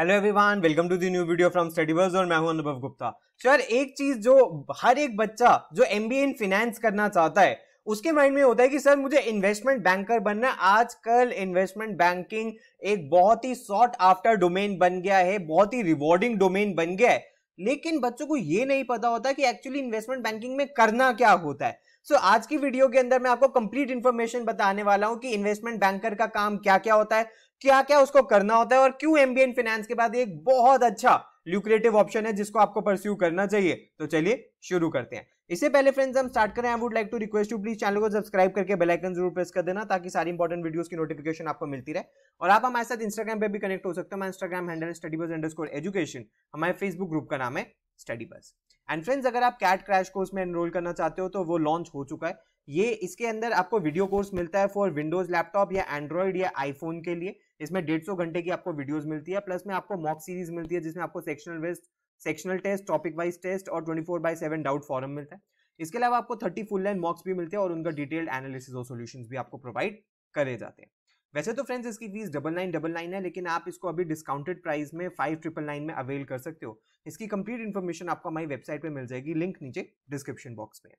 hello everyone welcome to the new video from Studyverse और मैं हूं अनुभव गुप्ता सर एक चीज जो हर एक बच्चा जो एम बी इन फिनेंस करना चाहता है उसके माइंड में होता है कि सर मुझे इन्वेस्टमेंट बैंकर बनना आजकल इन्वेस्टमेंट बैंकिंग एक बहुत ही सॉर्ट आफ्टर डोमेन बन गया है बहुत ही रिवॉर्डिंग डोमेन बन गया है लेकिन बच्चों को ये नहीं पता होता कि एक्चुअली इन्वेस्टमेंट बैंकिंग में करना क्या होता है सो so, आज की वीडियो के अंदर मैं आपको कंप्लीट इन्फॉर्मेशन बताने वाला हूं कि इन्वेस्टमेंट बैंकर का काम क्या क्या होता है क्या क्या उसको करना होता है और क्यों एमबीएन फाइनेंस के बाद एक बहुत अच्छा ल्यूक्रेटिव ऑप्शन है जिसको आपको परस्यू करना चाहिए तो चलिए शुरू करते हैं इससे पहले फ्रेंड्स हम स्टार्ट करें I would like to request you please channel को सब्सक्राइब करके बेल आइकन जरूर प्रेस कर देना ताकि सारी इंपॉर्टेंट वीडियोस की नोटिफिकेशन आपको मिलती रहे और आप हमारे साथ इंस्टाग्राम पे भी कनेक्ट हो सकते हैं Instagram handle study bus education हमारे फेसबुक ग्रुप का नाम है स्टडी बस एंड फ्रेंड्स अगर आप कैट क्रैश कोर्स में एनरोल करना चाहते हो तो वो लॉन्च हो चुका है ये इसके अंदर आपको वीडियो कोर्स मिलता है फॉर विंडोज लैपटॉप या एंड्रॉइड या आईफोन के लिए इसमें डेढ़ सौ घंटे की आपको वीडियोस मिलती है प्लस में आपको मॉक सीरीज मिलती है जिसमें आपको sectional west sectional test topic wise test और twenty four by seven doubt forum मिलता है इसके अलावा आपको थर्टी फुल लाइन मॉक्स भी मिलते हैं और उनका डिटेल्ड एनालिसिस और सोल्यूशन भी आपको प्रोवाइड करे जाते हैं वैसे तो फ्रेंड्स इसकी fees double nine double nine है लेकिन आप इसको अभी डिस्काउंटेड प्राइस में फाइव ट्रिपल नाइन में अवेल कर सकते हो इसकी कंप्लीट इन्फॉर्मेशन आपको हमारी वेबसाइट पे मिल जाएगी लिंक नीचे डिस्क्रिप्शन बॉक्स में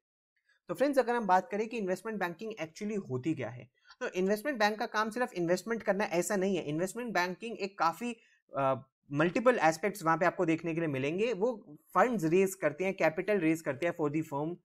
तो फ्रेंड्स अगर हम बात करें कि इन्वेस्टमेंट बैंकिंग एक्चुअली होती क्या है तो इन्वेस्टमेंट बैंक का काम सिर्फ इन्वेस्टमेंट करना ऐसा नहीं है इन्वेस्टमेंट बैंकिंग एक काफ़ी मल्टीपल एस्पेक्ट्स वहाँ पे आपको देखने के लिए मिलेंगे वो फंड्स रेज करते हैं कैपिटल रेज करते हैं फॉर दी फर्म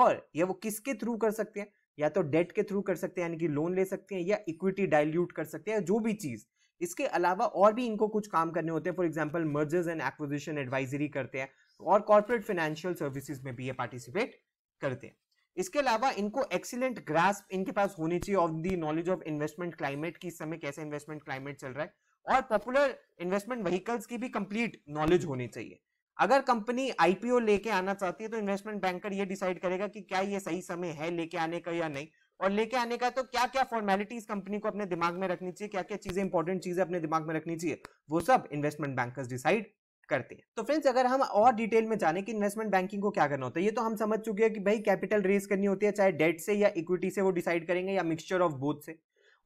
और ये वो किसके थ्रू कर सकते हैं या तो डेट के थ्रू कर सकते हैं यानी कि लोन ले सकते हैं या इक्विटी डाइल्यूट कर सकते हैं जो भी चीज़ इसके अलावा और भी इनको कुछ काम करने होते हैं for example mergers and acquisition advisory करते हैं और कॉर्पोरेट फाइनेंशियल सर्विसेज में भी ये पार्टिसिपेट करते हैं इसके अलावा इनको एक्सीलेंट ग्रास्प इनके पास होनी चाहिए of the knowledge of investment climate की समय कैसे इन्वेस्टमेंट क्लाइमेट चल रहा है और पॉपुलर इन्वेस्टमेंट व्हीकल्स की भी कंप्लीट नॉलेज होनी चाहिए अगर कंपनी आईपीओ लेके आना चाहती है तो इन्वेस्टमेंट बैंकर ये डिसाइड करेगा कि क्या ये सही समय है लेके आने का या नहीं और लेके आने का तो क्या क्या फॉर्मेलिटीज कंपनी को अपने दिमाग में रखनी चाहिए क्या क्या चीजें इंपॉर्टेंट चीजें अपने दिमाग में रखनी चाहिए वो सब इन्वेस्टमेंट बैंकर्स डिसाइड करते हैं तो फ्रेंड्स अगर हम और डिटेल में जाने कि इन्वेस्टमेंट बैंकिंग को क्या करना होता है ये तो हम समझ चुके हैं कि भाई कैपिटल रेज करनी होती है चाहे डेट से या इक्विटी से वो डिसाइड करेंगे या मिक्सचर ऑफ बोथ से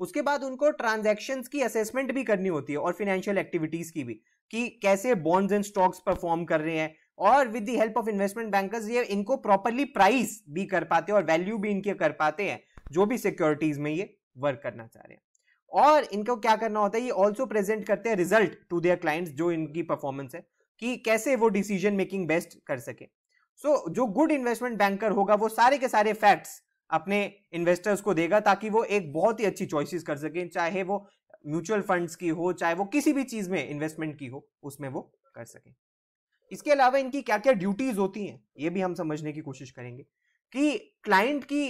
उसके बाद उनको ट्रांजैक्शंस की असेसमेंट भी करनी होती है और फिनेंशियल एक्टिविटीज की भी कि कैसे बॉन्ड्स एंड स्टॉक्स परफॉर्म कर रहे हैं और with the help of investment bankers ये इनको प्रॉपरली प्राइस भी कर पाते हैं और वैल्यू भी इनके कर पाते हैं जो भी सिक्योरिटीज में ये वर्क करना चाह रहे हैं और इनको क्या करना होता है ये ऑल्सो प्रेजेंट करते हैं रिजल्ट टू देयर क्लाइंट्स जो इनकी परफॉर्मेंस है कि कैसे वो डिसीजन मेकिंग बेस्ट कर सके सो so, जो गुड इन्वेस्टमेंट बैंकर होगा वो सारे के सारे फैक्ट्स अपने इन्वेस्टर्स को देगा ताकि वो एक बहुत ही अच्छी चॉइसेस कर सके चाहे वो म्यूचुअल फंड्स की हो चाहे वो किसी भी चीज में इन्वेस्टमेंट की हो उसमें वो कर सके इसके अलावा इनकी क्या क्या ड्यूटीज होती हैं ये भी हम समझने की कोशिश करेंगे कि क्लाइंट की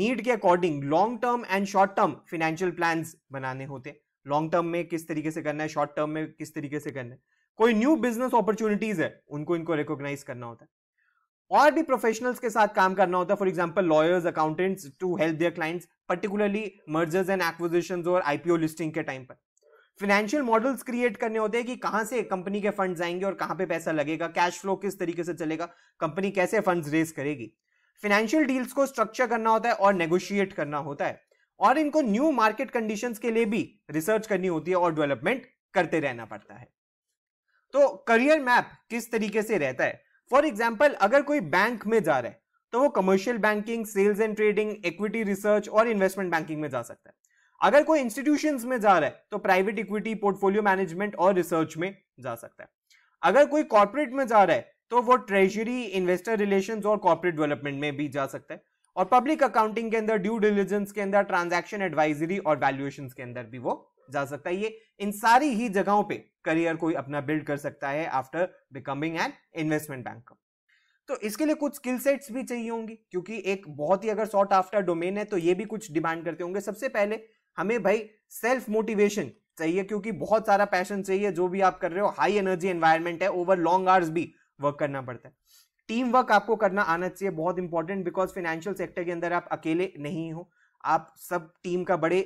नीड के according long term and short term financial plan बनाने होते हैं लॉन्ग टर्म में किस तरीके से करना है शॉर्ट टर्म में किस तरीके से करना है कोई न्यू बिजनेस अपॉर्चुनिटीज है उनको इनको रिकॉग्नाइज करना होता है और भी प्रोफेशनल्स के साथ काम करना होता है for example lawyers accountants to help their clients particularly mergers and acquisition और आईपीओ लिस्टिंग के टाइम पर फिनेंशियल मॉडल्स क्रिएट करने होते हैं कि कहाँ से कंपनी के फंड्स आएंगे और कहाँ पे पैसा लगेगा कैश फ्लो किस तरीके से चलेगा कंपनी कैसे फंड्स रेज करेगी फाइनेंशियल डील्स को स्ट्रक्चर करना होता है और नेगोशिएट करना होता है और इनको न्यू मार्केट कंडीशन के लिए भी रिसर्च करनी होती है और डेवलपमेंट करते रहना पड़ता है तो करियर मैप किस तरीके से रहता है फॉर एग्जाम्पल अगर कोई बैंक में जा रहा है तो वो commercial banking sales and trading equity research और इन्वेस्टमेंट बैंकिंग में जा सकता है अगर कोई इंस्टीट्यूशन में जा रहा है तो प्राइवेट इक्विटी पोर्टफोलियो मैनेजमेंट और रिसर्च में जा सकता है अगर कोई कॉर्पोरेट में जा रहा है तो वो ट्रेजरी इन्वेस्टर रिलेशन और कॉर्पोरेट डेवलपमेंट में भी जा सकता है और पब्लिक अकाउंटिंग के अंदर ड्यू डिलीजेंस के अंदर ट्रांजेक्शन एडवाइजरी और वैल्यूएशन के अंदर भी वो जा सकता है ये इन सारी ही जगहों पे करियर कोई अपना बिल्ड कर सकता है after becoming an investment banker तो इसके लिए कुछ स्किल सेट्स भी चाहिए होंगी क्योंकि एक बहुत ही अगर शॉर्ट आफ्टर डोमेन है तो ये भी कुछ डिमांड करते होंगे सबसे पहले हमें भाई सेल्फ मोटिवेशन चाहिए क्योंकि बहुत सारा पैशन चाहिए जो भी आप कर रहे हो हाई एनर्जी एनवायरमेंट है ओवर लॉन्ग आवर्स भी वर्क करना पड़ता है टीम वर्क आपको करना आना चाहिए बहुत इंपॉर्टेंट बिकॉज फाइनेंशियल सेक्टर के अंदर आप अकेले नहीं हो आप सब टीम का बड़े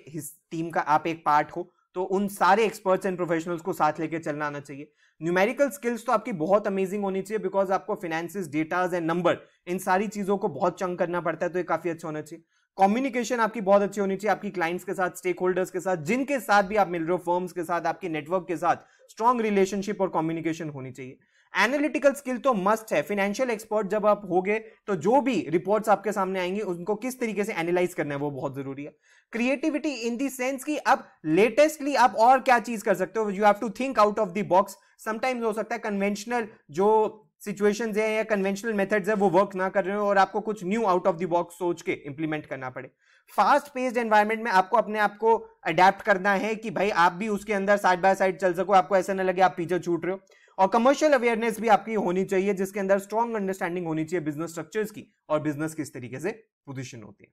टीम का आप एक पार्ट हो तो उन सारे एक्सपर्ट्स एंड प्रोफेशनल्स को साथ लेकर चलना आना चाहिए न्यूमेरिकल स्किल्स तो आपकी बहुत अमेजिंग होनी चाहिए बिकॉज आपको फाइनेंस डेटाज एंड नंबर इन सारी चीज़ों को बहुत चंग करना पड़ता है तो ये काफ़ी अच्छा होना चाहिए कम्युनिकेशन आपकी बहुत अच्छी होनी चाहिए आपकी क्लाइंट्स के साथ स्टेक होल्डर्स के साथ जिनके साथ भी आप मिल रहे हो फर्म्स के साथ आपके नेटवर्क के साथ स्ट्रॉन्ग रिलेशनशिप और कम्युनिकेशन होनी चाहिए एनालिटिकल स्किल तो मस्ट है फिनेंशियल एक्सपर्ट जब आप होगे तो जो भी रिपोर्ट्स आपके सामने आएंगे उनको किस तरीके से एनालाइज करना है वो बहुत जरूरी है क्रिएटिविटी इन दी सेंस कि अब लेटेस्टली आप और क्या चीज कर सकते हो you have to think out of the box sometimes हो सकता है कन्वेंशनल जो सिचुएशन है या कन्वेंशनल मेथड्स है वो वर्क ना कर रहे हो और आपको कुछ new out of the box सोच के इंप्लीमेंट करना पड़े फास्ट पेस्ड एनवायरमेंट में आपको अपने आप को अडेप्ट करना है कि भाई आप भी उसके अंदर साइड बाय साइड चल सको आपको ऐसा ना लगे आप पीछे छूट रहे हो और कमर्शियल अवेयरनेस भी आपकी होनी चाहिए जिसके अंदर स्ट्रॉन्ग अंडरस्टैंडिंग होनी चाहिए बिजनेस स्ट्रक्चर्स की और बिजनेस किस तरीके से पोजिशन होती है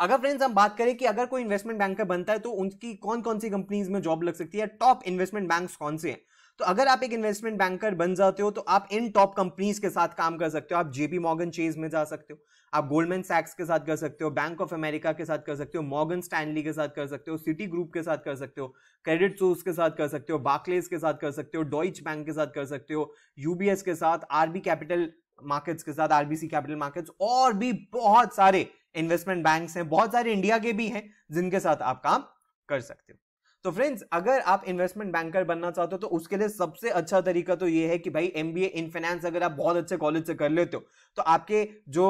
अगर फ्रेंड्स हम बात करें कि अगर कोई इन्वेस्टमेंट बैंकर बनता है तो उनकी कौन कौन सी कंपनीज में जॉब लग सकती है टॉप इन्वेस्टमेंट बैंक कौन से हैं तो अगर आप एक इन्वेस्टमेंट बैंकर बन जाते हो तो आप इन टॉप कंपनीज के साथ काम कर सकते हो आप जेपी मॉर्गन चेज में जा सकते हो आप गोल्डमैन सैक्स के साथ कर सकते हो बैंक ऑफ अमेरिका के साथ कर सकते हो मॉर्गन स्टैनली के साथ कर सकते हो सिटी ग्रुप के साथ कर सकते हो क्रेडिट सोर्स के साथ कर सकते हो बाकलेस के साथ कर सकते हो डॉइच बैंक के साथ कर सकते हो यूबीएस के साथ आरबी कैपिटल मार्केट्स के साथ आरबीसी कैपिटल मार्केट्स और भी बहुत सारे इन्वेस्टमेंट बैंक्स हैं बहुत सारे इंडिया के भी हैं जिनके साथ आप काम कर सकते हो तो फ्रेंड्स अगर आप इन्वेस्टमेंट बैंकर बनना चाहते हो तो उसके लिए सबसे अच्छा तरीका तो ये है कि भाई एम बी इन फाइनेंस अगर आप बहुत अच्छे कॉलेज से कर लेते हो तो आपके जो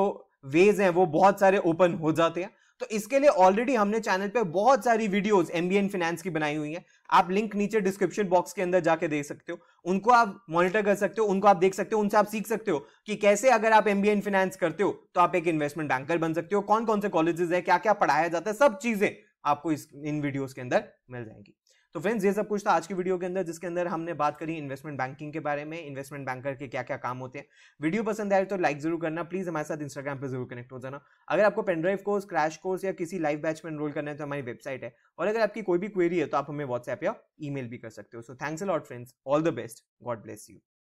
वेज हैं वो बहुत सारे ओपन हो जाते हैं तो इसके लिए ऑलरेडी हमने चैनल पे बहुत सारी वीडियोस एमबीएन फाइनेंस की बनाई हुई है आप लिंक नीचे डिस्क्रिप्शन बॉक्स के अंदर जाके देख सकते हो उनको आप मॉनिटर कर सकते हो उनको आप देख सकते हो उनसे आप सीख सकते हो कि कैसे अगर आप एमबीएन फाइनेंस करते हो तो आप एक इन्वेस्टमेंट बैंकर बन सकते हो कौन कौन से कॉलेजेस है क्या क्या पढ़ाया जाता है सब चीजें आपको इस इन वीडियोस के अंदर मिल जाएंगी तो फ्रेंड्स ये सब कुछ था आज की वीडियो के अंदर जिसके अंदर हमने बात करी इन्वेस्टमेंट बैंकिंग के बारे में इन्वेस्टमेंट बैंकर के क्या क्या काम होते हैं वीडियो पसंद आए तो लाइक जरूर करना प्लीज हमारे साथ इंस्टाग्राम पर जरूर कनेक्ट हो जाना अगर आपको पेनड्राइव कोर्स क्रैश कोर्स या किसी लाइव बैच में एनरोल करना है तो हमारी वेबसाइट है और अगर आपकी कोई भी क्वेरी है तो आप हमें व्हाट्सएप या ई भी कर सकते हो so thanks lot friends all the best God bless you